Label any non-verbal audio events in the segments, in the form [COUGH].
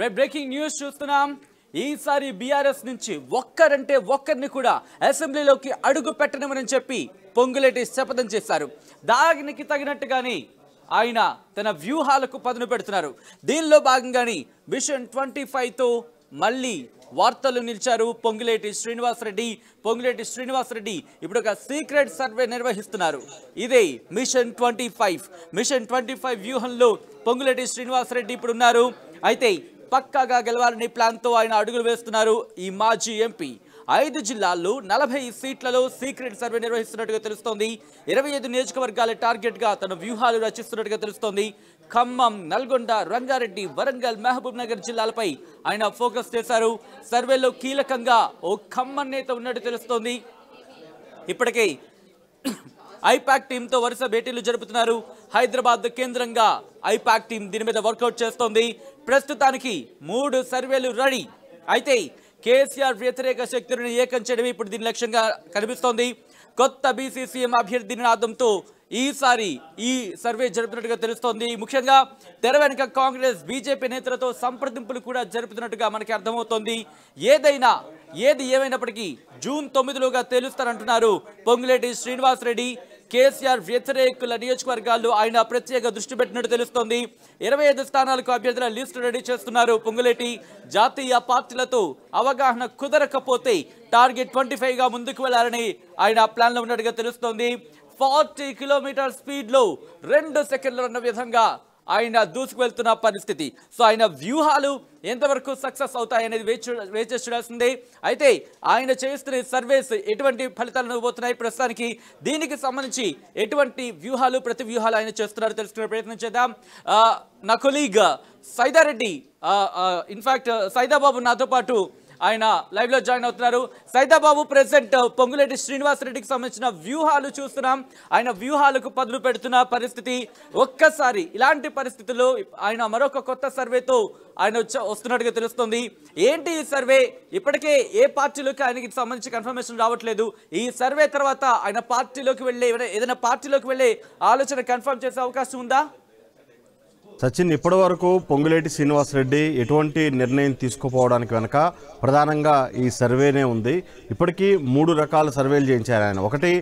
రేపు breaking news చూస్తున్నాం ఈసారి బీఆర్ఎస్ నుంచి ఒక్కరంటే ఒక్కరిని కూడా అసెంబ్లీలోకి అడుగు పెట్టనమని చెప్పి పొంగులేటి శపథం చేశారు దానికి తగినట్టుగానే ఆయన తన వ్యూహాలకు పదును పెడుతున్నారు దీనిలో భాగంగానే మిషన్ ట్వంటీ ఫైవ్తో మళ్ళీ వార్తలు నిలిచారు పొంగులేటి శ్రీనివాసరెడ్డి పొంగులేటి శ్రీనివాసరెడ్డి ఇప్పుడు ఒక సీక్రెట్ సర్వే నిర్వహిస్తున్నారు ఇదే మిషన్ ట్వంటీ మిషన్ ట్వంటీ వ్యూహంలో పొంగులేటి శ్రీనివాసరెడ్డి ఇప్పుడు ఉన్నారు అయితే పక్కాగా గెలవాలని ప్లాన్తో ఆయన అడుగులు వేస్తున్నారు ఈ మాజీ ఎంపీ ఐదు జిల్లాల్లో నలభై సీట్లలో సీక్రెట్ సర్వే నిర్వహిస్తున్నట్టుగా తెలుస్తోంది ఇరవై ఐదు నియోజకవర్గాల టార్గెట్గా తన వ్యూహాలు రచిస్తున్నట్టుగా తెలుస్తోంది ఖమ్మం నల్గొండ రంగారెడ్డి వరంగల్ మహబూబ్ నగర్ జిల్లాలపై ఆయన ఫోకస్ చేశారు సర్వేలో కీలకంగా ఓ ఖమ్మం నేత ఉన్నట్టు తెలుస్తోంది ఇప్పటికే ఐపాక్ టీంతో వరుస భేటీలు జరుపుతున్నారు హైదరాబాద్ కేంద్రంగా ఐపాక్ టీం దీని మీద వర్కౌట్ చేస్తోంది ప్రస్తుతానికి మూడు సర్వేలు రెడీ అయితే కేసీఆర్ వ్యతిరేక శక్తులను ఏకం చేయడమే ఇప్పుడు దీని లక్ష్యంగా కనిపిస్తోంది కొత్త బీసీసీఎం అభ్యర్థి నినాదంతో ఈసారి ఈ సర్వే జరుపుతున్నట్టుగా తెలుస్తోంది ముఖ్యంగా తెర వెనుక కాంగ్రెస్ బీజేపీ నేతలతో సంప్రదింపులు కూడా జరుపుతున్నట్టుగా మనకి అర్థమవుతోంది ఏదైనా ఏది ఏమైనప్పటికీ జూన్ తొమ్మిదిలోగా తేలుస్తారంటున్నారు పొంగులేటి శ్రీనివాస్ రెడ్డి కేసీఆర్ వ్యతిరేకుల నియోజకవర్గాల్లో ఆయన ప్రత్యేక దృష్టి పెట్టినట్టు తెలుస్తోంది ఇరవై ఐదు స్థానాలకు అభ్యర్థుల లిస్టు రెడీ చేస్తున్నారు పొంగులేటి జాతీయ పార్టీలతో అవగాహన కుదరకపోతే టార్గెట్ ట్వంటీ గా ముందుకు వెళ్లాలని ఆయన ప్లాన్లో ఉన్నట్టుగా తెలుస్తోంది ఫార్టీ కిలోమీటర్ స్పీడ్లో రెండు సెకండ్లు ఉన్న విధంగా ఆయన దూసుకువెళ్తున్న పరిస్థితి సో ఆయన వ్యూహాలు ఎంతవరకు సక్సెస్ అవుతాయనేది వేచి వేచి చూడాల్సిందే అయితే ఆయన చేస్తున్న సర్వేస్ ఎటువంటి ఫలితాలు ఇవ్వబోతున్నాయి ప్రస్తుతానికి దీనికి సంబంధించి ఎటువంటి వ్యూహాలు ప్రతి వ్యూహాలు ఆయన చేస్తున్నారు తెలుసుకునే ప్రయత్నం చేద్దాం నా కొలీగ్ సైదారెడ్డి ఇన్ఫ్యాక్ట్ సైదాబాబు నాతో పాటు ఆయన లైవ్లో జాయిన్ అవుతున్నారు సైతాబాబు ప్రెసిడెంట్ uh, పొంగులేటి శ్రీనివాసరెడ్డికి సంబంధించిన వ్యూహాలు చూస్తున్నాం ఆయన వ్యూహాలకు పదులు పెడుతున్న పరిస్థితి ఒక్కసారి ఇలాంటి పరిస్థితుల్లో ఆయన మరొక కొత్త సర్వేతో ఆయన వస్తున్నట్టుగా తెలుస్తుంది ఏంటి ఈ సర్వే ఇప్పటికే ఏ పార్టీలోకి ఆయనకి సంబంధించి కన్ఫర్మేషన్ రావట్లేదు ఈ సర్వే తర్వాత ఆయన పార్టీలోకి వెళ్ళే ఏదైనా పార్టీలోకి వెళ్ళే ఆలోచన కన్ఫర్మ్ చేసే అవకాశం ఉందా సచిన్ ఇప్పటి వరకు పొంగులేటి శ్రీనివాసరెడ్డి ఎటువంటి నిర్ణయం తీసుకుపోవడానికి వెనక ప్రధానంగా ఈ సర్వేనే ఉంది ఇప్పటికీ మూడు రకాల సర్వేలు చేయించారు ఆయన ఒకటి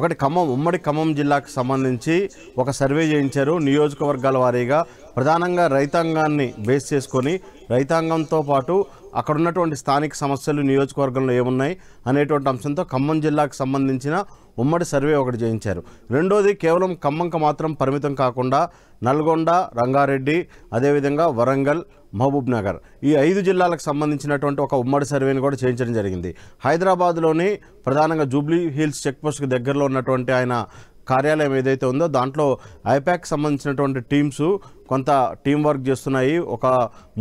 ఒకటి ఖమ్మం ఉమ్మడి ఖమ్మం జిల్లాకు సంబంధించి ఒక సర్వే చేయించారు నియోజకవర్గాల వారీగా ప్రధానంగా రైతాంగాన్ని బేస్ చేసుకొని రైతాంగంతో పాటు అక్కడ ఉన్నటువంటి స్థానిక సమస్యలు నియోజకవర్గంలో ఏమున్నాయి అనేటువంటి అంశంతో ఖమ్మం జిల్లాకు సంబంధించిన ఉమ్మడి సర్వే ఒకటి చేయించారు రెండోది కేవలం ఖమ్మంకి మాత్రం పరిమితం కాకుండా నల్గొండ రంగారెడ్డి అదేవిధంగా వరంగల్ మహబూబ్ నగర్ ఈ ఐదు జిల్లాలకు సంబంధించినటువంటి ఒక ఉమ్మడి సర్వేని కూడా చేయించడం జరిగింది హైదరాబాద్లోని ప్రధానంగా జూబ్లీ హిల్స్ చెక్పోస్ట్కి దగ్గరలో ఉన్నటువంటి ఆయన కార్యాలయం ఏదైతే ఉందో దాంట్లో ఐపాక్ సంబంధించినటువంటి టీమ్స్ కొంత టీం వర్క్ చేస్తున్నాయి ఒక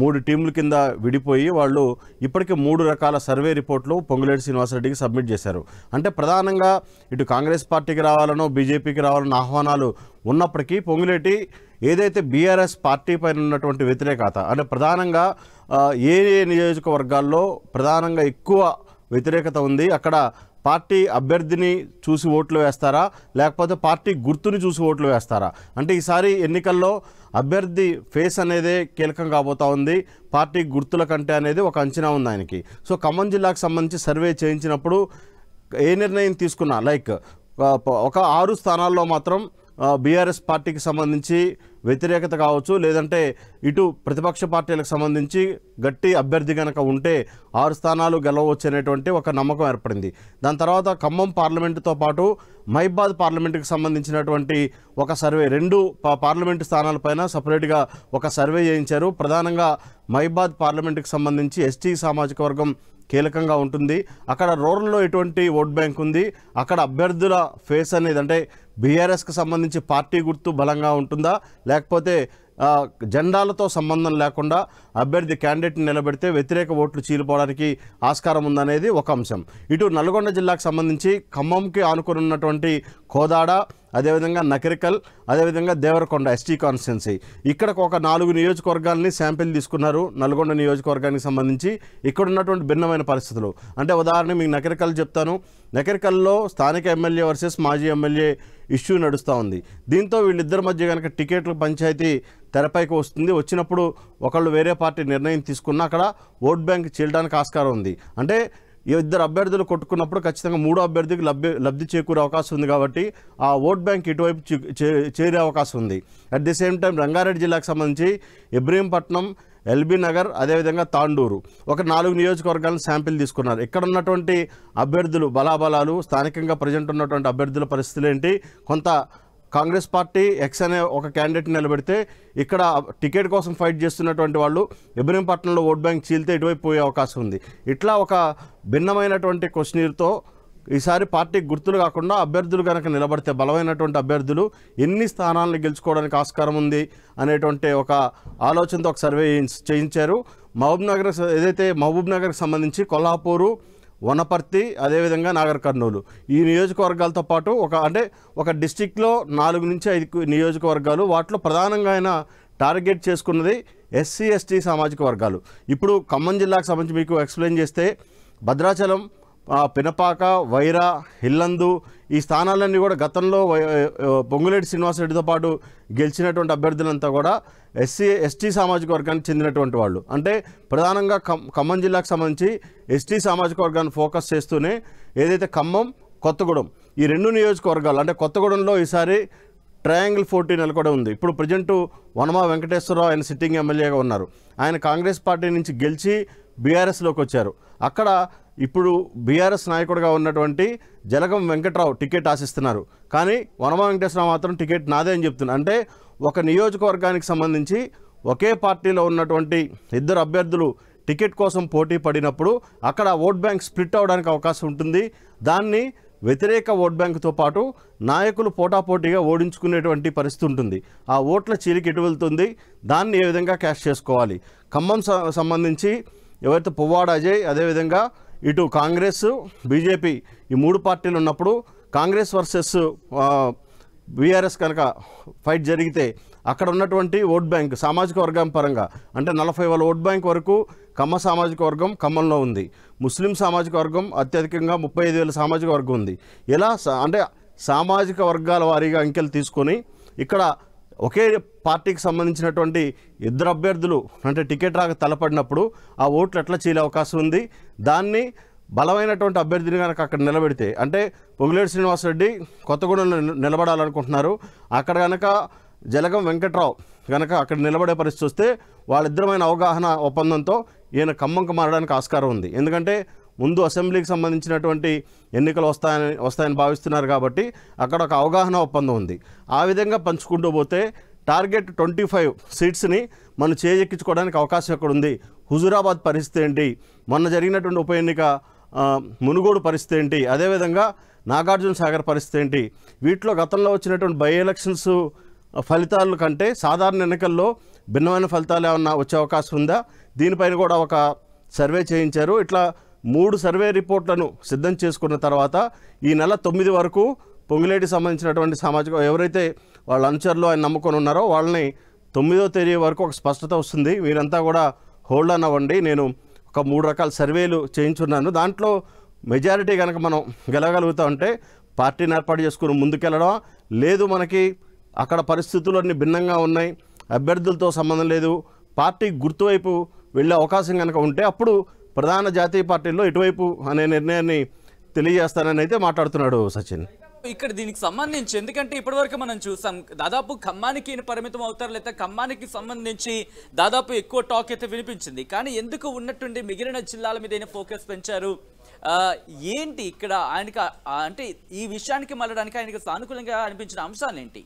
మూడు టీంల కింద విడిపోయి వాళ్ళు ఇప్పటికే మూడు రకాల సర్వే రిపోర్ట్లు పొంగులేటి శ్రీనివాసరెడ్డికి సబ్మిట్ చేశారు అంటే ప్రధానంగా ఇటు కాంగ్రెస్ పార్టీకి రావాలనో బీజేపీకి రావాలన్న ఆహ్వానాలు ఉన్నప్పటికీ పొంగులేటి ఏదైతే బీఆర్ఎస్ పార్టీ పైన ఉన్నటువంటి వ్యతిరేకత అంటే ప్రధానంగా ఏ నియోజకవర్గాల్లో ప్రధానంగా ఎక్కువ వ్యతిరేకత ఉంది అక్కడ పార్టీ అభ్యర్థిని చూసి ఓట్లు వేస్తారా లేకపోతే పార్టీ గుర్తుని చూసి ఓట్లు వేస్తారా అంటే ఈసారి ఎన్నికల్లో అభ్యర్థి ఫేస్ అనేదే కీలకం కాబోతా ఉంది పార్టీ గుర్తుల కంటే అనేది ఒక అంచనా ఉంది ఆయనకి సో ఖమ్మం జిల్లాకు సంబంధించి సర్వే చేయించినప్పుడు ఏ నిర్ణయం తీసుకున్నా లైక్ ఒక ఆరు స్థానాల్లో మాత్రం బీఆర్ఎస్ పార్టీకి సంబంధించి వ్యతిరేకత కావచ్చు లేదంటే ఇటు ప్రతిపక్ష పార్టీలకు సంబంధించి గట్టి అభ్యర్థి కనుక ఉంటే ఆరు స్థానాలు గెలవచ్చు అనేటువంటి ఒక నమ్మకం ఏర్పడింది దాని తర్వాత ఖమ్మం పార్లమెంటుతో పాటు మహిబాద్ పార్లమెంటుకి సంబంధించినటువంటి ఒక సర్వే రెండు పార్లమెంటు స్థానాలపైన సపరేట్గా ఒక సర్వే చేయించారు ప్రధానంగా మహిబాద్ పార్లమెంటుకి సంబంధించి ఎస్టీ సామాజిక వర్గం కీలకంగా ఉంటుంది అక్కడ రూరల్లో ఎటువంటి ఓట్ బ్యాంక్ ఉంది అక్కడ అభ్యర్థుల ఫేస్ అనేది అంటే బీఆర్ఎస్కి సంబంధించి పార్టీ గుర్తు బలంగా ఉంటుందా లేకపోతే జెండాలతో సంబంధం లేకుండా అభ్యర్థి క్యాండిడేట్ని నిలబెడితే వ్యతిరేక ఓట్లు చీలిపోవడానికి ఆస్కారం ఉందనేది ఒక అంశం ఇటు నల్గొండ జిల్లాకు సంబంధించి ఖమ్మంకి ఆనుకుని ఉన్నటువంటి కోదాడ అదేవిధంగా నకరికల్ అదేవిధంగా దేవరకొండ ఎస్టీ కాన్స్టిట్యున్సీ ఇక్కడ ఒక నాలుగు నియోజకవర్గాలని శాంపిల్ తీసుకున్నారు నల్గొండ నియోజకవర్గానికి సంబంధించి ఇక్కడ ఉన్నటువంటి భిన్నమైన పరిస్థితులు అంటే ఉదాహరణ మీకు నకరికల్ చెప్తాను నకరికల్లో స్థానిక ఎమ్మెల్యే వర్సెస్ మాజీ ఎమ్మెల్యే ఇష్యూ నడుస్తూ ఉంది దీంతో వీళ్ళిద్దరి మధ్య కనుక టికెట్లు పంచాయతీ తెరపైకి వస్తుంది వచ్చినప్పుడు ఒకళ్ళు వేరే పార్టీ నిర్ణయం తీసుకున్నా అక్కడ ఓట్ బ్యాంక్ చేయడానికి ఆస్కారం ఉంది అంటే ఇద్దరు అభ్యర్థులు కొట్టుకున్నప్పుడు ఖచ్చితంగా మూడో అభ్యర్థికి లబ్ధి లబ్ధి చేకూరే అవకాశం ఉంది కాబట్టి ఆ ఓట్ బ్యాంక్ ఇటువైపు చేరే అవకాశం ఉంది at the same time Rangareddy జిల్లాకు సంబంధించి ఇబ్రహీంపట్నం ఎల్బీ నగర్ అదేవిధంగా తాండూరు ఒక నాలుగు నియోజకవర్గాలను శాంపిల్ తీసుకున్నారు ఇక్కడ ఉన్నటువంటి అభ్యర్థులు బలాబలాలు స్థానికంగా ప్రజెంట్ ఉన్నటువంటి అభ్యర్థుల పరిస్థితులు ఏంటి కొంత కాంగ్రెస్ పార్టీ ఎక్స్ అనే ఒక క్యాండిడేట్ నిలబెడితే ఇక్కడ టికెట్ కోసం ఫైట్ చేస్తున్నటువంటి వాళ్ళు ఇబ్రహీంపట్నంలో ఓట్ బ్యాంక్ చీల్తే ఇటువైపు పోయే అవకాశం ఉంది ఇట్లా ఒక భిన్నమైనటువంటి క్వశ్చనీర్తో ఈసారి పార్టీ గుర్తులు కాకుండా అభ్యర్థులు కనుక నిలబడితే బలమైనటువంటి అభ్యర్థులు ఎన్ని స్థానాలను గెలుచుకోవడానికి ఆస్కారం ఉంది అనేటువంటి ఒక ఆలోచనతో ఒక సర్వే చేయించారు మహబూబ్ నగర్ ఏదైతే మహబూబ్ నగర్కి సంబంధించి కొల్హాపూరు వనపర్తి అదేవిధంగా నాగర్ కర్నూలు ఈ నియోజకవర్గాలతో పాటు ఒక అంటే ఒక డిస్టిక్లో నాలుగు నుంచి ఐదు నియోజకవర్గాలు వాటిలో ప్రధానంగా ఆయన టార్గెట్ చేసుకున్నది ఎస్సీ ఎస్టీ సామాజిక వర్గాలు ఇప్పుడు ఖమ్మం జిల్లాకు సంబంధించి మీకు ఎక్స్ప్లెయిన్ చేస్తే భద్రాచలం పినపాక వైరా హిల్లందు ఈ స్థానాలన్నీ కూడా గతంలో పొంగులేటి శ్రీనివాసరెడ్డితో పాటు గెలిచినటువంటి అభ్యర్థులంతా కూడా ఎస్సీ ఎస్టీ సామాజిక వర్గానికి చెందినటువంటి వాళ్ళు అంటే ప్రధానంగా ఖమ్మం జిల్లాకు సంబంధించి ఎస్టీ సామాజిక వర్గాన్ని ఫోకస్ చేస్తూనే ఏదైతే ఖమ్మం కొత్తగూడెం ఈ రెండు నియోజకవర్గాలు అంటే కొత్తగూడెంలో ఈసారి ట్రయాంగిల్ ఫోర్టీ నెలకొడ ఉంది ఇప్పుడు ప్రజెంట్ వనమా వెంకటేశ్వరరావు ఆయన సిట్టింగ్ ఎమ్మెల్యేగా ఉన్నారు ఆయన కాంగ్రెస్ పార్టీ నుంచి గెలిచి బీఆర్ఎస్లోకి వచ్చారు అక్కడ ఇప్పుడు బీఆర్ఎస్ నాయకుడిగా ఉన్నటువంటి జలగం వెంకట్రావు టికెట్ ఆశిస్తున్నారు కానీ వనమ వెంకటేశ్వరరావు మాత్రం టికెట్ నాదే అని చెప్తున్నారు అంటే ఒక నియోజకవర్గానికి సంబంధించి ఒకే పార్టీలో ఉన్నటువంటి ఇద్దరు అభ్యర్థులు టికెట్ కోసం పోటీ పడినప్పుడు అక్కడ ఓట్ బ్యాంక్ స్ప్లిట్ అవడానికి అవకాశం ఉంటుంది దాన్ని వ్యతిరేక ఓట్ బ్యాంకుతో పాటు నాయకులు పోటాపోటీగా ఓడించుకునేటువంటి పరిస్థితి ఉంటుంది ఆ ఓట్ల చీలికి ఎటు వెళ్తుంది దాన్ని ఏ విధంగా క్యాష్ చేసుకోవాలి ఖమ్మం సంబంధించి ఎవరైతే పువ్వాడ అజయ్ అదేవిధంగా ఇటు కాంగ్రెస్ బీజేపీ ఈ మూడు పార్టీలు ఉన్నప్పుడు కాంగ్రెస్ వర్సెస్ బీఆర్ఎస్ కనుక ఫైట్ జరిగితే అక్కడ ఉన్నటువంటి ఓట్ బ్యాంక్ సామాజిక వర్గం పరంగా అంటే నలభై వేల ఓట్ బ్యాంక్ వరకు కమ్మ సామాజిక వర్గం ఖమ్మంలో ఉంది ముస్లిం సామాజిక వర్గం అత్యధికంగా ముప్పై ఐదు వేల సామాజిక వర్గం ఉంది ఇలా అంటే సామాజిక వర్గాల వారీగా అంకెలు తీసుకొని ఇక్కడ ఒకే పార్టీకి సంబంధించినటువంటి ఇద్దరు అభ్యర్థులు అంటే టికెట్ రాక తలపడినప్పుడు ఆ ఓట్లు ఎట్లా చీలే అవకాశం ఉంది దాన్ని బలమైనటువంటి అభ్యర్థిని కనుక అక్కడ నిలబెడితే అంటే పొంగులేడు శ్రీనివాసరెడ్డి కొత్తగూడెంలో నిలబడాలనుకుంటున్నారు అక్కడ కనుక జలగం వెంకట్రావు కనుక అక్కడ నిలబడే పరిస్థితి వస్తే వాళ్ళిద్దరమైన అవగాహన ఒప్పందంతో ఈయన ఖమ్మంకు మారడానికి ఆస్కారం ఉంది ఎందుకంటే ముందు అసెంబ్లీకి సంబంధించినటువంటి ఎన్నికలు వస్తాయని వస్తాయని భావిస్తున్నారు కాబట్టి అక్కడ ఒక అవగాహన ఒప్పందం ఉంది ఆ విధంగా పంచుకుంటూ పోతే టార్గెట్ ట్వంటీ ఫైవ్ సీట్స్ని మనం చేజెక్కించుకోవడానికి అవకాశం ఉంది హుజురాబాద్ పరిస్థితి ఏంటి మొన్న జరిగినటువంటి ఉప ఎన్నిక మునుగోడు పరిస్థితి ఏంటి అదేవిధంగా నాగార్జున సాగర్ పరిస్థితి ఏంటి వీటిలో గతంలో వచ్చినటువంటి బై ఎలక్షన్స్ ఫలితాల కంటే సాధారణ ఎన్నికల్లో భిన్నమైన ఫలితాలు ఏమన్నా వచ్చే అవకాశం ఉందా దీనిపైన కూడా ఒక సర్వే చేయించారు ఇట్లా మూడు సర్వే రిపోర్ట్లను సిద్ధం చేసుకున్న తర్వాత ఈ నెల తొమ్మిది వరకు పొంగిలేటికి సంబంధించినటువంటి సామాజిక ఎవరైతే వాళ్ళ అనుచరులు ఆయన నమ్ముకొని ఉన్నారో వాళ్ళని తొమ్మిదో తేదీ వరకు ఒక స్పష్టత వస్తుంది వీరంతా కూడా హోల్డ్ అనవ్వండి నేను ఒక మూడు రకాల సర్వేలు చేయించున్నాను దాంట్లో మెజారిటీ కనుక మనం గెలగలుగుతా ఉంటే పార్టీని ఏర్పాటు చేసుకుని ముందుకెళ్ళడం లేదు మనకి అక్కడ పరిస్థితులు అన్ని భిన్నంగా ఉన్నాయి అభ్యర్థులతో సంబంధం లేదు పార్టీ గుర్తువైపు వెళ్ళే అవకాశం కనుక ఉంటే అప్పుడు ప్రధాన జాతీయ పార్టీల్లో ఇటువైపు అనే నిర్ణయాన్ని తెలియజేస్తానని అయితే మాట్లాడుతున్నాడు సచిన్ ఇక్కడ దీనికి సంబంధించి ఎందుకంటే ఇప్పటివరకు మనం చూసాం దాదాపు ఖమ్మానికి పరిమితం అవుతారు లేదా ఖమ్మానికి సంబంధించి దాదాపు ఎక్కువ టాక్ అయితే వినిపించింది కానీ ఎందుకు ఉన్నట్టుండి మిగిలిన జిల్లాల మీద ఫోకస్ పెంచారు ఏంటి ఇక్కడ ఆయనకి అంటే ఈ విషయానికి మళ్ళడానికి ఆయనకి సానుకూలంగా అనిపించిన అంశాలు ఏంటి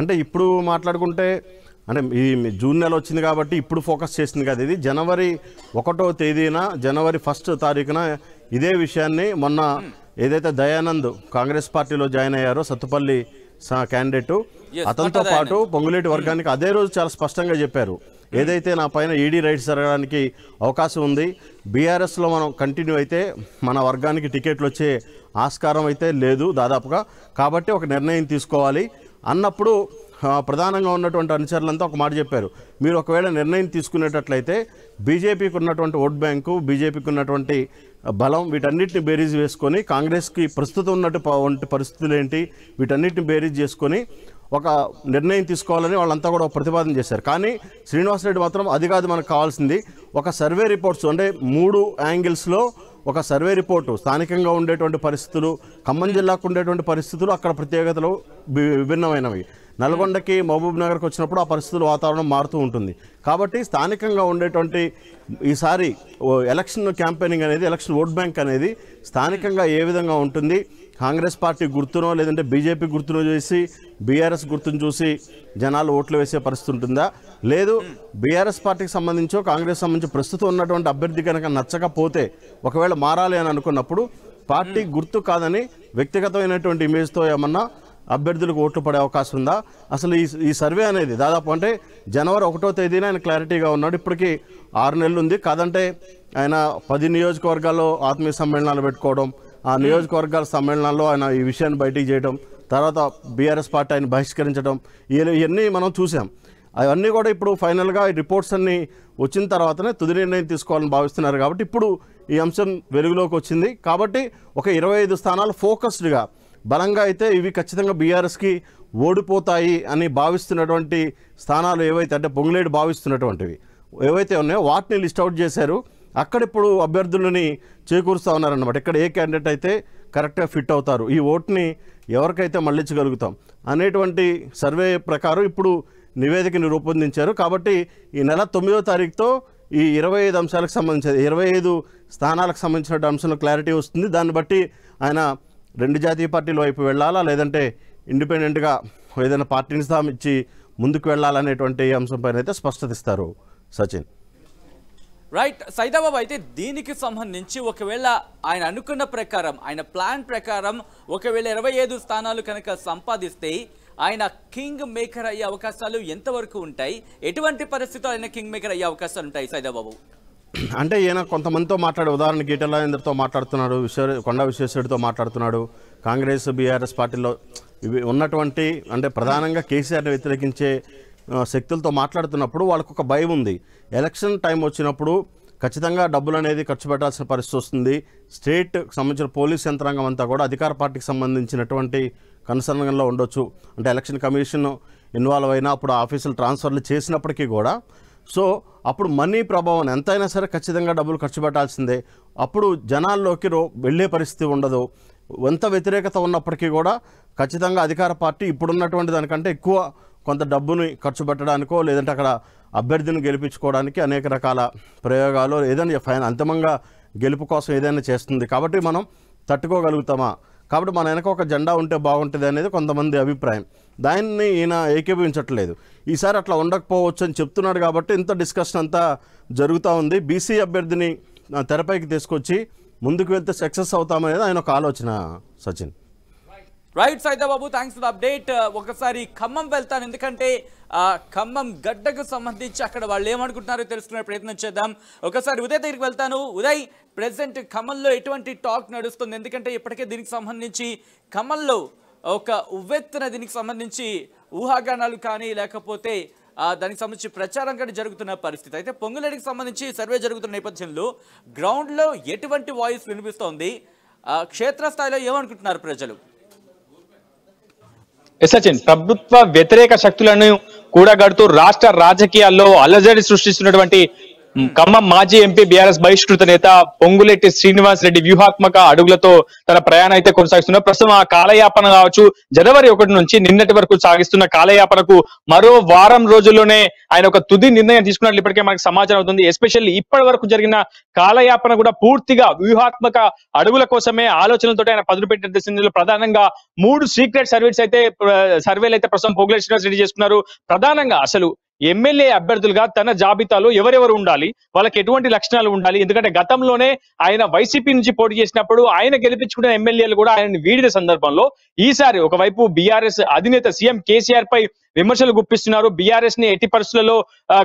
అంటే ఇప్పుడు మాట్లాడుకుంటే అంటే ఈ జూన్ నెల వచ్చింది కాబట్టి ఇప్పుడు ఫోకస్ చేసింది కదా ఇది జనవరి ఒకటో తేదీన జనవరి ఫస్ట్ తారీఖున ఇదే విషయాన్ని మొన్న ఏదైతే దయానంద్ కాంగ్రెస్ పార్టీలో జాయిన్ అయ్యారో సత్తుపల్లి క్యాండిడేట్ అతనితో పాటు పొంగులేటి వర్గానికి అదే రోజు చాలా స్పష్టంగా చెప్పారు hmm. ఏదైతే నా పైన ఈడీ e రైట్స్ జరగడానికి అవకాశం ఉంది బీఆర్ఎస్లో మనం కంటిన్యూ అయితే మన వర్గానికి టికెట్లు వచ్చే ఆస్కారం అయితే లేదు దాదాపుగా కాబట్టి ఒక నిర్ణయం తీసుకోవాలి అన్నప్పుడు ప్రధానంగా ఉన్నటువంటి అనుచరులంతా ఒక మాట చెప్పారు మీరు ఒకవేళ నిర్ణయం తీసుకునేటట్లయితే బీజేపీకి ఉన్నటువంటి ఓట్ బ్యాంకు బీజేపీకి ఉన్నటువంటి బలం వీటన్నిటిని బేరీజ్ వేసుకొని కాంగ్రెస్కి ప్రస్తుతం ఉన్నటువంటి పరిస్థితులు ఏంటి వీటన్నిటిని బేరీజ్ చేసుకొని ఒక నిర్ణయం తీసుకోవాలని వాళ్ళంతా కూడా ప్రతిపాదన చేశారు కానీ శ్రీనివాసరెడ్డి మాత్రం అది కాదు మనకు కావాల్సింది ఒక సర్వే రిపోర్ట్స్ అంటే మూడు యాంగిల్స్లో ఒక సర్వే రిపోర్టు స్థానికంగా ఉండేటువంటి పరిస్థితులు ఖమ్మం జిల్లాకు ఉండేటువంటి పరిస్థితులు అక్కడ ప్రత్యేకతలు విభిన్నమైనవి నల్గొండకి మహబూబ్ నగర్కి వచ్చినప్పుడు ఆ పరిస్థితుల వాతావరణం మారుతూ ఉంటుంది కాబట్టి స్థానికంగా ఉండేటువంటి ఈసారి ఎలక్షన్ క్యాంపెయినింగ్ అనేది ఎలక్షన్ ఓట్ బ్యాంక్ అనేది స్థానికంగా ఏ విధంగా ఉంటుంది కాంగ్రెస్ పార్టీ గుర్తునో లేదంటే బీజేపీ గుర్తునో చేసి బీఆర్ఎస్ గుర్తును చూసి జనాలు ఓట్లు వేసే పరిస్థితి ఉంటుందా లేదు బీఆర్ఎస్ పార్టీకి సంబంధించో కాంగ్రెస్ సంబంధించి ప్రస్తుతం ఉన్నటువంటి అభ్యర్థి కనుక నచ్చకపోతే ఒకవేళ మారాలి అని అనుకున్నప్పుడు పార్టీ గుర్తు కాదని వ్యక్తిగతమైనటువంటి ఇమేజ్తో ఏమన్నా అభ్యర్థులకు ఓట్లు పడే అవకాశం ఉందా అసలు ఈ ఈ సర్వే అనేది దాదాపు అంటే జనవరి ఒకటో తేదీన ఆయన క్లారిటీగా ఉన్నాడు ఇప్పటికీ ఆరు నెలలు ఉంది కాదంటే ఆయన పది నియోజకవర్గాల్లో ఆత్మీయ సమ్మేళనాలు పెట్టుకోవడం ఆ నియోజకవర్గాల సమ్మేళనాల్లో ఆయన ఈ విషయాన్ని బయటికి చేయడం తర్వాత బీఆర్ఎస్ పార్టీ ఆయన బహిష్కరించడం ఇవన్నీ మనం చూసాం అవన్నీ కూడా ఇప్పుడు ఫైనల్గా ఈ రిపోర్ట్స్ అన్నీ వచ్చిన తర్వాతనే తుది నిర్ణయం తీసుకోవాలని భావిస్తున్నారు కాబట్టి ఇప్పుడు ఈ అంశం వెలుగులోకి వచ్చింది కాబట్టి ఒక ఇరవై ఐదు స్థానాలు ఫోకస్డ్గా బలంగా అయితే ఇవి ఖచ్చితంగా బీఆర్ఎస్కి ఓడిపోతాయి అని భావిస్తున్నటువంటి స్థానాలు ఏవైతే అంటే పొంగులేడు భావిస్తున్నటువంటివి ఏవైతే ఉన్నాయో వాటిని లిస్ట్ అవుట్ చేశారు అక్కడిప్పుడు అభ్యర్థులని చేకూరుస్తూ ఉన్నారన్నమాట ఇక్కడ ఏ క్యాండిడేట్ అయితే కరెక్ట్గా ఫిట్ అవుతారు ఈ ఓట్ని ఎవరికైతే మళ్ళించగలుగుతాం అనేటువంటి సర్వే ప్రకారం ఇప్పుడు నివేదికని రూపొందించారు కాబట్టి ఈ నెల తొమ్మిదో తారీఖుతో ఈ ఇరవై ఐదు అంశాలకు సంబంధించి ఇరవై ఐదు స్థానాలకు సంబంధించిన అంశంలో క్లారిటీ వస్తుంది దాన్ని బట్టి ఆయన రెండు జాతీయ పార్టీల వైపు వెళ్ళాలా లేదంటే ఇండిపెండెంట్గా ఏదైనా పార్టీని ఇచ్చి ముందుకు వెళ్ళాలనేటువంటి అంశంపైన అయితే స్పష్టత ఇస్తారు సచిన్ రైట్ సైదాబాబు అయితే దీనికి సంబంధించి ఒకవేళ ఆయన అనుకున్న ప్రకారం ఆయన ప్లాన్ ప్రకారం ఒకవేళ ఇరవై ఐదు స్థానాలు కనుక సంపాదిస్తే ఆయన కింగ్ మేకర్ అయ్యే అవకాశాలు ఎంతవరకు ఉంటాయి ఎటువంటి పరిస్థితులు ఆయన కింగ్ మేకర్ అయ్యే అవకాశాలు ఉంటాయి సైదాబాబు [CLEARS THROAT] అంటే ఈయన కొంతమందితో మాట్లాడే ఉదాహరణకి ఈటలాంద్రతో మాట్లాడుతున్నాడు విశ్వ కొండ విశ్వేశ్వరుడితో మాట్లాడుతున్నాడు కాంగ్రెస్ బీఆర్ఎస్ పార్టీలో ఇవి ఉన్నటువంటి అంటే ప్రధానంగా కేసీఆర్ని వ్యతిరేకించే శక్తులతో మాట్లాడుతున్నప్పుడు వాళ్ళకు ఒక భయం ఉంది ఎలక్షన్ టైం వచ్చినప్పుడు ఖచ్చితంగా డబ్బులు అనేది ఖర్చు పెట్టాల్సిన పరిస్థితి వస్తుంది స్టేట్ సంబంధించిన పోలీస్ యంత్రాంగం అంతా కూడా అధికార పార్టీకి సంబంధించినటువంటి కన్సర్న్లో ఉండొచ్చు అంటే ఎలక్షన్ కమిషన్ ఇన్వాల్వ్ అయినా అప్పుడు ఆఫీసులు ట్రాన్స్ఫర్లు చేసినప్పటికీ కూడా సో అప్పుడు మనీ ప్రభావం ఎంతైనా సరే ఖచ్చితంగా డబ్బులు ఖర్చు పెట్టాల్సిందే అప్పుడు జనాల్లోకి రో వెళ్ళే పరిస్థితి ఉండదు ఎంత వ్యతిరేకత ఉన్నప్పటికీ కూడా ఖచ్చితంగా అధికార పార్టీ ఇప్పుడున్నటువంటి దానికంటే ఎక్కువ కొంత డబ్బుని ఖర్చు పెట్టడానికో లేదంటే అక్కడ అభ్యర్థిని గెలిపించుకోవడానికి అనేక రకాల ప్రయోగాలు ఏదైనా ఫైన అంతిమంగా గెలుపు కోసం ఏదైనా చేస్తుంది కాబట్టి మనం తట్టుకోగలుగుతామా కాబట్టి మన వెనక ఒక జెండా ఉంటే బాగుంటుంది అనేది కొంతమంది అభిప్రాయం దాన్ని ఈయన ఏకీభవించట్లేదు ఈసారి అట్లా ఉండకపోవచ్చు అని చెప్తున్నాడు కాబట్టి ఇంత డిస్కషన్ అంతా జరుగుతూ ఉంది బీసీ అభ్యర్థిని తెరపైకి తీసుకొచ్చి ముందుకు వెళ్తే సక్సెస్ అవుతామనేది ఆయన ఒక ఆలోచన Sachin right Babu thanks for update ఒకసారి ఖమ్మం వెళ్తాను ఎందుకంటే ఖమ్మం గడ్డకు సంబంధించి అక్కడ వాళ్ళు ఏమనుకుంటున్నారో తెలుసుకునే ప్రయత్నం చేద్దాం ఒకసారి ఉదయ్ దగ్గరికి వెళ్తాను ఉదయ్ ప్రజెంట్ ఖమ్మంలో ఎటువంటి టాక్ నడుస్తుంది ఎందుకంటే ఇప్పటికే దీనికి సంబంధించి ఖమ్మంలో ఒక ఉవ్వెత్తున దీనికి సంబంధించి ఊహాగానాలు కానీ లేకపోతే దానికి సంబంధించి ప్రచారం కానీ జరుగుతున్న పరిస్థితి అయితే పొంగులేడికి సంబంధించి సర్వే జరుగుతున్న నేపథ్యంలో గ్రౌండ్లో ఎటువంటి వాయిస్ వినిపిస్తోంది క్షేత్రస్థాయిలో ఏమనుకుంటున్నారు ప్రజలు సచిన్ ప్రభుత్వ వ్యతిరేక శక్తులను కూడగడుతూ రాష్ట్ర రాజకీయాల్లో అలజడి సృష్టిస్తున్నటువంటి ఖమ్మం మాజీ ఎంపీ బీఆర్ఎస్ బహిష్కృత నేత పొంగులెట్టి శ్రీనివాస్ రెడ్డి వ్యూహాత్మక అడుగులతో తన ప్రయాణం అయితే కొనసాగిస్తున్నారు ప్రస్తుతం ఆ కాలయాపన కావచ్చు జనవరి ఒకటి నుంచి నిన్నటి వరకు సాగిస్తున్న కాలయాపనకు మరో వారం రోజుల్లోనే ఆయన ఒక తుది నిర్ణయం తీసుకున్నట్లు ఇప్పటికే మనకు సమాచారం అవుతుంది ఎస్పెషల్లీ ఇప్పటి వరకు జరిగిన కాలయాపన కూడా పూర్తిగా వ్యూహాత్మక అడుగుల కోసమే ఆలోచనలతో ఆయన పదులు పెట్టిన ప్రధానంగా మూడు సీక్రెట్ సర్వీస్ అయితే సర్వేలు అయితే ప్రస్తుతం పొంగులెట్టి శ్రీనివాస్ రెడ్డి చేస్తున్నారు ప్రధానంగా అసలు ఎమ్మెల్యే అభ్యర్థులుగా తన జాబితాలో ఎవరెవరు ఉండాలి వాళ్ళకి ఎటువంటి లక్షణాలు ఉండాలి ఎందుకంటే గతంలోనే ఆయన వైసీపీ నుంచి పోటీ చేసినప్పుడు ఆయన గెలిపించుకున్న ఎమ్మెల్యేలు కూడా ఆయన వీడిన సందర్భంలో ఈసారి ఒకవైపు బీఆర్ఎస్ అధినేత సీఎం కేసీఆర్ పై విమర్శలు గుప్పిస్తున్నారు బీఆర్ఎస్ ని ఎట్టి పరిస్థితులలో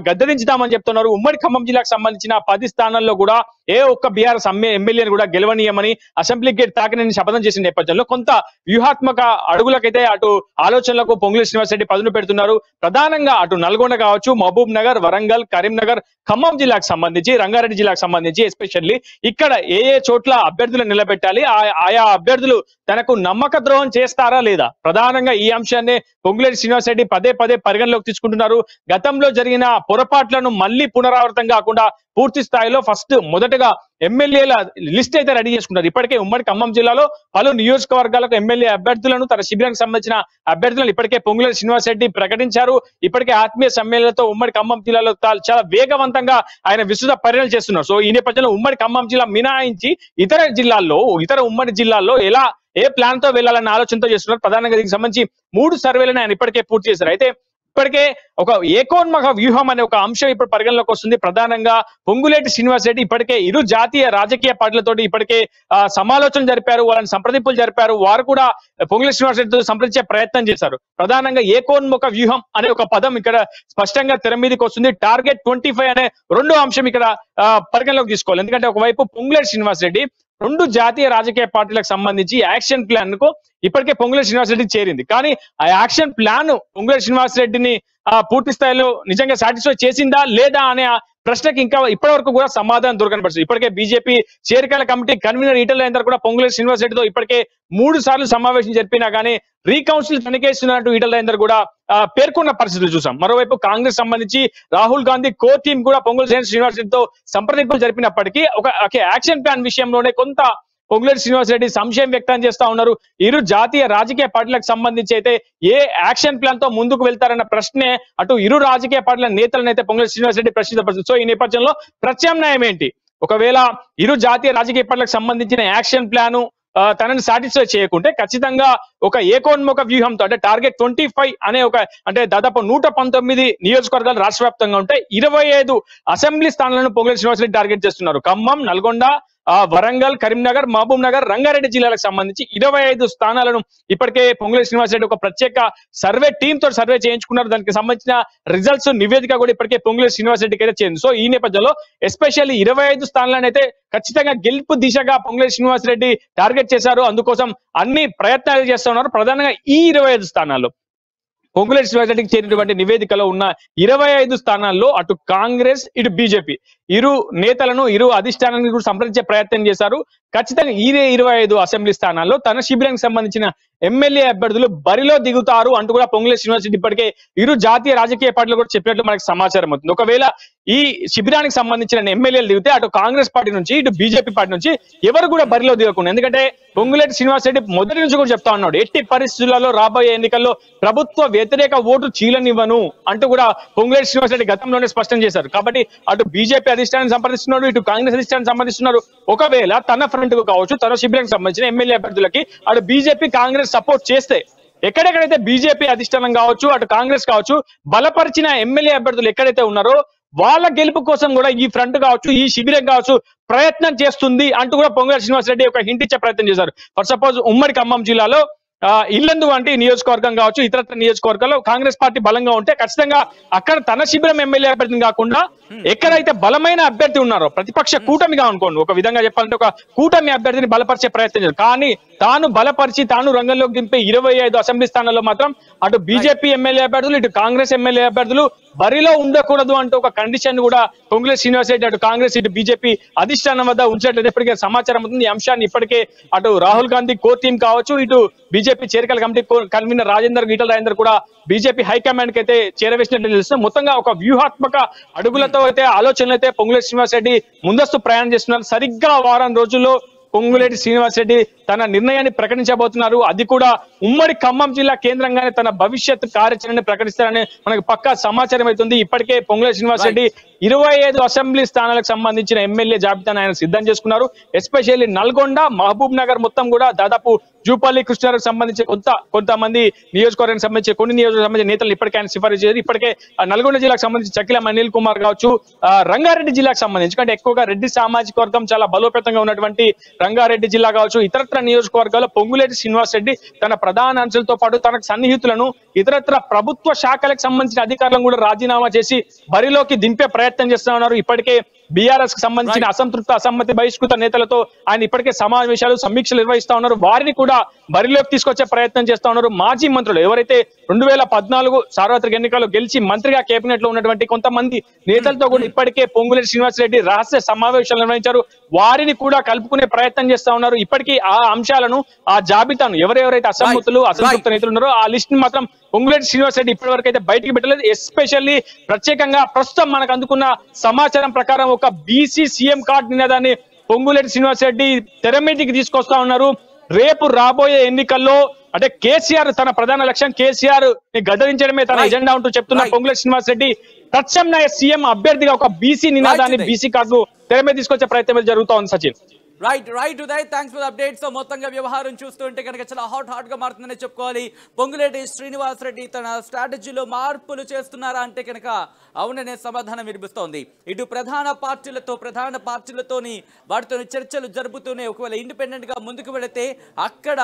గద్దదించుదామని చెప్తున్నారు ఉమ్మడి ఖమ్మం జిల్లాకు సంబంధించిన పది స్థానాల్లో కూడా ఏ ఒక్క బీఆర్ఎస్ ఎమ్మెల్యేని కూడా గెలవనీయమని అసెంబ్లీ గేట్ తాకినని శపథం చేసిన నేపథ్యంలో కొంత వ్యూహాత్మక అడుగులకైతే అటు ఆలోచనలకు పొంగులి శ్రీనివాసరెడ్డి పదును పెడుతున్నారు ప్రధానంగా అటు నల్గొండ కావచ్చు మహబూబ్ నగర్ వరంగల్ కరీంనగర్ ఖమ్మం జిల్లాకు సంబంధించి రంగారెడ్డి జిల్లాకు సంబంధించి ఎస్పెషల్లీ ఇక్కడ ఏ ఏ చోట్ల అభ్యర్థులను నిలబెట్టాలి ఆయా అభ్యర్థులు తనకు నమ్మక ద్రోహం చేస్తారా లేదా ప్రధానంగా ఈ అంశాన్ని పొంగులేటి శ్రీనివాసరెడ్డి పదే పదే పరిగణలోకి తీసుకుంటున్నారు గతంలో జరిగిన పొరపాట్లను మళ్ళీ పునరావృతం కాకుండా పూర్తి స్థాయిలో ఫస్ట్ మొదటగా ఎమ్మెల్యేల లిస్ట్ అయితే రెడీ చేసుకున్నారు ఇప్పటికే ఉమ్మడి ఖమ్మం జిల్లాలో పలు నియోజకవర్గాలకు ఎమ్మెల్యే అభ్యర్థులను తన శిబిరానికి సంబంధించిన అభ్యర్థులను ఇప్పటికే పొంగుల శ్రీనివాస్ రెడ్డి ప్రకటించారు ఇప్పటికే ఆత్మీయ సమ్మేళనతో ఉమ్మడి ఖమ్మం జిల్లాలో చాలా వేగవంతంగా ఆయన విస్తృత పర్యటన చేస్తున్నారు సో ఈ నేపథ్యంలో ఉమ్మడి ఖమ్మం జిల్లా మినహాయించి ఇతర జిల్లాల్లో ఇతర ఉమ్మడి జిల్లాల్లో ఎలా ఏ ప్లాన్ తో వెళ్ళాలన్న ఆలోచనతో చేస్తున్నారు ప్రధానంగా దీనికి సంబంధించి మూడు సర్వేలను ఆయన ఇప్పటికే పూర్తి చేశారు అయితే ఇప్పటికే ఒక ఏకోన్మక వ్యూహం అనే ఒక అంశం ఇప్పుడు పరిగణలోకి వస్తుంది ప్రధానంగా పొంగులేటి శ్రీనివాస్ రెడ్డి ఇప్పటికే ఇరు జాతీయ రాజకీయ పార్టీలతోటి ఇప్పటికే సమాలోచన జరిపారు వాళ్ళని సంప్రదింపులు జరిపారు వారు కూడా పొంగులేటి శ్రీనివాస్ రెడ్డితో సంప్రదించే ప్రయత్నం చేశారు ప్రధానంగా ఏకోన్ముఖ వ్యూహం అనే ఒక పదం ఇక్కడ స్పష్టంగా తెర మీదకి వస్తుంది టార్గెట్ ట్వంటీ అనే రెండో అంశం ఇక్కడ పరిగణలోకి తీసుకోవాలి ఎందుకంటే ఒకవైపు పొంగులేటి శ్రీనివాస్ రెడ్డి రెండు జాతీయ రాజకీయ పార్టీలకు సంబంధించి యాక్షన్ ప్లాన్ కు ఇప్పటికే పొంగులేటి శ్రీనివాసరెడ్డి చేరింది కానీ ఆ యాక్షన్ ప్లాన్ పొంగులేటి శ్రీనివాసరెడ్డిని ఆ పూర్తి స్థాయిలో నిజంగా సాటిస్ఫై చేసిందా లేదా అనే ప్రశ్నకి ఇంకా ఇప్పటి వరకు కూడా సమాధానం దొరకనపడుతుంది ఇప్పటికే బీజేపీ చేరికల కమిటీ కన్వీనర్ ఈటల ఇందరు కూడా పొంగులేటి శ్రీనివాసరెడ్డితో ఇప్పటికే మూడు సార్లు సమావేశం జరిపినా కానీ రీకౌన్సిల్ తనిఖీ ఇస్తున్నట్టు ఈటల ఇందరు కూడా పేర్కొన్న పరిస్థితులు చూసాం మరోవైపు కాంగ్రెస్ సంబంధించి రాహుల్ గాంధీ కో టీం కూడా పొంగుల శ్రీనివాస్ రెడ్డితో సంప్రదింపులు జరిపినప్పటికీ ఒక యాక్షన్ ప్లాన్ విషయంలోనే కొంత పొంగులేటి రెడ్డి సంశయం వ్యక్తం చేస్తా ఉన్నారు ఇరు జాతీయ రాజకీయ పార్టీలకు సంబంధించి అయితే ఏ యాక్షన్ ప్లాన్ తో ముందుకు వెళ్తారన్న ప్రశ్నే అటు ఇరు రాజకీయ పార్టీల నేతలను అయితే పొంగులేటి రెడ్డి ప్రశ్నించబడుతుంది సో ఈ నేపథ్యంలో ప్రత్యామ్నాయం ఏంటి ఒకవేళ ఇరు జాతీయ రాజకీయ పార్టీలకు సంబంధించిన యాక్షన్ ప్లాను తనని సాటిస్ఫై చేయకుంటే ఖచ్చితంగా ఒక ఏకోన్ముఖ వ్యూహంతో అంటే టార్గెట్ ట్వంటీ ఫైవ్ అనే ఒక అంటే దాదాపు నూట పంతొమ్మిది నియోజకవర్గాలు రాష్ట్ర వ్యాప్తంగా ఉంటాయి ఇరవై ఐదు అసెంబ్లీ స్థానాలను పొంగుల శ్రీనివాసరెడ్డి టార్గెట్ చేస్తున్నారు ఖమ్మం నల్గొండ ఆ వరంగల్ కరీంనగర్ మహబూబ్ నగర్ రంగారెడ్డి జిల్లాలకు సంబంధించి ఇరవై ఐదు స్థానాలను ఇప్పటికే పొంగులి శ్రీనివాసరెడ్డి ఒక ప్రత్యేక సర్వే టీమ్ తో సర్వే చేయించుకున్నారు దానికి సంబంధించిన రిజల్ట్స్ నివేదిక కూడా ఇప్పటికే పొంగులి శ్రీనివాసరెడ్డికి అయితే చేయండి సో ఈ నేపథ్యంలో ఎస్పెషల్లీ ఇరవై ఐదు స్థానాలను ఖచ్చితంగా గెలుపు దిశగా పొంగులి శ్రీనివాసరెడ్డి టార్గెట్ చేశారు అందుకోసం అన్ని ప్రయత్నాలు చేస్తున్నారు ప్రధానంగా ఈ ఇరవై ఐదు స్థానాల్లో కొంగులేటి శివాచార్యకి చేరినటువంటి నివేదికలో ఉన్న ఇరవై ఐదు స్థానాల్లో అటు కాంగ్రెస్ ఇటు బీజేపీ ఇరు నేతలను ఇరు అధిష్టానాన్ని కూడా సంప్రదించే ప్రయత్నం చేశారు ఖచ్చితంగా ఈ ఇరవై ఐదు అసెంబ్లీ స్థానాల్లో తన శిబిరానికి సంబంధించిన ఎమ్మెల్యే అభ్యర్థులు బరిలో దిగుతారు అంటూ కూడా పొంగులే యూనివర్సిటీ ఇప్పటికే ఇరు జాతీయ రాజకీయ పార్టీలు కూడా చెప్పినట్లు మనకి సమాచారం అవుతుంది ఒకవేళ ఈ శిబిరానికి సంబంధించిన ఎమ్మెల్యేలు దిగితే అటు కాంగ్రెస్ పార్టీ నుంచి ఇటు బీజేపీ పార్టీ నుంచి ఎవరు కూడా బరిలో దిగకుండా ఎందుకంటే పొంగులేటి శ్రీనివాస్ రెడ్డి మొదటి నుంచి కూడా చెప్తా ఉన్నాడు ఎట్టి పరిస్థితులలో రాబోయే ఎన్నికల్లో ప్రభుత్వ వ్యతిరేక ఓటు చీలనివ్వను అంటూ కూడా పొంగులేటి శ్రీనివాస్ రెడ్డి గతంలోనే స్పష్టం చేశారు కాబట్టి అటు బీజేపీ అధిష్టానికి సంప్రదిస్తున్నాడు ఇటు కాంగ్రెస్ అధిష్టానికి సంప్రదిస్తున్నారు ఒకవేళ తన ఫ్రంట్ కు కావచ్చు తన శిబిరానికి సంబంధించిన ఎమ్మెల్యే అభ్యర్థులకి అటు బీజేపీ కాంగ్రెస్ సపోర్ట్ చేస్తే ఎక్కడెక్కడైతే బీజేపీ అధిష్టానం కావచ్చు అటు కాంగ్రెస్ కావచ్చు బలపరిచిన ఎమ్మెల్యే అభ్యర్థులు ఎక్కడైతే ఉన్నారో వాళ్ళ గెలుపు కోసం కూడా ఈ ఫ్రంట్ కావచ్చు ఈ శిబిరం కావచ్చు ప్రయత్నం చేస్తుంది అంటూ కూడా పొంగల్ శ్రీనివాసరెడ్డి ఒక హింట్ ఇచ్చే ప్రయత్నం చేశారు ఫర్ సపోజ్ ఉమ్మడి ఖమ్మం జిల్లాలో ఇల్లందు వంటి నియోజకవర్గం కావచ్చు ఇతరత్ర నియోజకవర్గాల్లో కాంగ్రెస్ పార్టీ బలంగా ఉంటే ఖచ్చితంగా అక్కడ తన శిబిరం ఎమ్మెల్యే అభ్యర్థిని కాకుండా Hmm. ఎక్కడైతే బలమైన అభ్యర్థి ఉన్నారో ప్రతిపక్ష hmm. కూటమిగా అనుకోండి ఒక విధంగా చెప్పాలంటే ఒక కూటమి అభ్యర్థిని బలపరిచే ప్రయత్నం కానీ తాను బలపరిచి తాను రంగంలోకి దింపే ఇరవై ఐదు అసెంబ్లీ స్థానాల్లో మాత్రం అటు బీజేపీ ఎమ్మెల్యే అభ్యర్థులు ఇటు కాంగ్రెస్ ఎమ్మెల్యే అభ్యర్థులు బరిలో ఉండకూడదు అంటూ ఒక కండిషన్ కూడా శ్రీనివాస్ రెడ్డి అటు కాంగ్రెస్ ఇటు బీజేపీ అధిష్టానం వద్ద ఉంచినట్లయితే ఇప్పటికే సమాచారం ఉంది ఈ అంశాన్ని ఇప్పటికే అటు రాహుల్ గాంధీ కోర్ టీం కావచ్చు ఇటు బీజేపీ చేరికల కమిటీ కన్వీనర్ రాజేందర్ గీటల రాజేందర్ కూడా బీజేపీ హైకమాండ్ కి అయితే చేరవేసినట్లు తెలుస్తుంది మొత్తంగా ఒక వ్యూహాత్మక అడుగులతో అయితే ఆలోచనలు అయితే పొంగులేటి శ్రీనివాసరెడ్డి ముందస్తు ప్రయాణం చేస్తున్నారు సరిగ్గా వారం రోజుల్లో పొంగులేటి శ్రీనివాసరెడ్డి తన నిర్ణయాన్ని ప్రకటించబోతున్నారు అది కూడా ఉమ్మడి ఖమ్మం జిల్లా కేంద్రంగానే తన భవిష్యత్ కార్యాచరణని ప్రకటిస్తారని మనకు పక్కా సమాచారం అవుతుంది ఇప్పటికే పొంగులేటి శ్రీనివాసరెడ్డి ఇరవై ఐదు అసెంబ్లీ స్థానాలకు సంబంధించిన ఎమ్మెల్యే జాబితాను ఆయన సిద్ధం చేసుకున్నారు ఎస్పెషల్లీ నల్గొండ మహబూబ్ నగర్ మొత్తం కూడా దాదాపు జూపల్లి కృష్ణారావుకు సంబంధించి కొంత కొంతమంది నియోజకవర్గానికి సంబంధించి కొన్ని నియోజకవర్గం సంబంధించిన నేతలు ఇప్పటికే ఆయన సిఫారసు చేశారు ఇప్పటికే నల్గొండ జిల్లాకు సంబంధించి చకిలం అనిల్ కుమార్ కావచ్చు రంగారెడ్డి జిల్లాకు సంబంధించి అంటే ఎక్కువగా రెడ్డి సామాజిక వర్గం చాలా బలోపేతంగా ఉన్నటువంటి రంగారెడ్డి జిల్లా కావచ్చు ఇతరత్ర నియోజకవర్గాల్లో పొంగులేటి శ్రీనివాస్ రెడ్డి తన ప్రధాన అంశాలతో పాటు తనకు సన్నిహితులను ఇతరత్ర ప్రభుత్వ శాఖలకు సంబంధించిన అధికారులను కూడా రాజీనామా చేసి బరిలోకి దింపే ప్రయత్నం చేస్తా ఉన్నారు ఇప్పటికే బీఆర్ఎస్ కు సంబంధించిన అసంతృప్త అసమ్మతి బహిష్కృత నేతలతో ఆయన ఇప్పటికే సమావేశాలు సమీక్షలు నిర్వహిస్తా ఉన్నారు వారిని కూడా బరిలోకి తీసుకొచ్చే ప్రయత్నం చేస్తా ఉన్నారు మాజీ మంత్రులు ఎవరైతే రెండు వేల పద్నాలుగు సార్వత్రిక ఎన్నికల్లో గెలిచి మంత్రిగా కేబినెట్ లో ఉన్నటువంటి కొంతమంది నేతలతో కూడా ఇప్పటికే పొంగులేటి శ్రీనివాసరెడ్డి రహస్య సమావేశాలు నిర్వహించారు వారిని కూడా కలుపుకునే ప్రయత్నం చేస్తా ఉన్నారు ఇప్పటికీ ఆ అంశాలను ఆ జాబితాను ఎవరెవరైతే అసంతృప్తులు అసంతృప్త నేతలు ఉన్నారో ఆ లిస్ట్ ని మాత్రం పొంగులేటి శ్రీనివాసరెడ్డి ఇప్పటి వరకు అయితే బయటికి పెట్టలేదు ఎస్పెషల్లీ ప్రత్యేకంగా ప్రస్తుతం మనకు అందుకున్న సమాచారం ప్రకారం ఒక బీసీ సీఎం కార్డు నిన్నదాన్ని పొంగులేటి శ్రీనివాసరెడ్డి తెర మీదకి తీసుకొస్తా ఉన్నారు రేపు రాబోయే ఎన్నికల్లో అంటే కేసీఆర్ తన ప్రధాన లక్ష్యం కేసీఆర్ గదరించడమే తన ఎజెండా ఉంటూ చెప్తున్న శ్రీనివాస్ శ్రీనివాసరెడ్డి తక్షణ సీఎం అభ్యర్థిగా ఒక బీసీ నినాదాన్ని బీసీ కార్డు తెర మీద తీసుకొచ్చే ప్రయత్నం జరుగుతా ఉంది Sachin right right Uday thanks for update so మొత్తంగా వ్యవహారం చూస్తుంటే కనుక చాలా హాట్ హాట్ గా మారుతుందని చెప్పుకోవాలి పొంగులేటి శ్రీనివాస్ రెడ్డి తన స్ట్రాటజీలో మార్పులు చేస్తున్నారా అంటే కనుక అవుననే సమాధానం వినిపిస్తోంది ఇటు ప్రధాన పార్టీలతో ప్రధాన పార్టీలతోని వాటితో చర్చలు జరుపుతూనే ఒకవేళ ఇండిపెండెంట్ గా ముందుకు వెళితే అక్కడ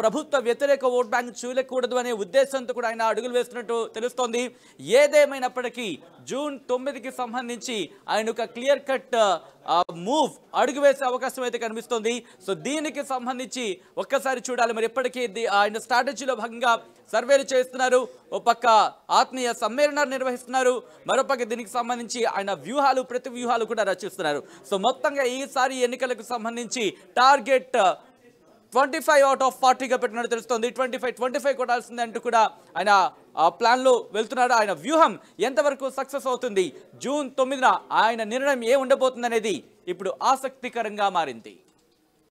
ప్రభుత్వ వ్యతిరేక ఓట్ బ్యాంక్ చూడకూడదు అనే ఉద్దేశంతో కూడా ఆయన అడుగులు వేస్తున్నట్టు తెలుస్తోంది ఏదేమైనప్పటికీ జూన్ తొమ్మిదికి సంబంధించి ఆయన ఒక క్లియర్ కట్ మూవ్ అడుగు వేసే అవకాశం అయితే కనిపిస్తుంది సో దీనికి సంబంధించి ఒక్కసారి చూడాలి మరి ఇప్పటికీ ఆయన స్ట్రాటజీలో భాగంగా సర్వేలు చేస్తున్నారు ఓ పక్క ఆత్మీయ సమ్మేళనాలు నిర్వహిస్తున్నారు మరోపక్క దీనికి సంబంధించి ఆయన వ్యూహాలు ప్రతి వ్యూహాలు కూడా రచిస్తున్నారు సో మొత్తంగా ఈసారి ఎన్నికలకు సంబంధించి target twenty five out of ఫార్టీగా పెట్టినట్టు తెలుస్తుంది ట్వంటీ ఫైవ్ ట్వంటీ ఫైవ్ కొట్టాల్సిందే అంటూ కూడా ఆయన ప్లాన్లో వెళ్తున్నాడు ఆయన వ్యూహం ఎంతవరకు సక్సెస్ అవుతుంది జూన్ తొమ్మిదిన ఆయన నిర్ణయం ఏ ఉండబోతుంది అనేది ఇప్పుడు ఆసక్తికరంగా మారింది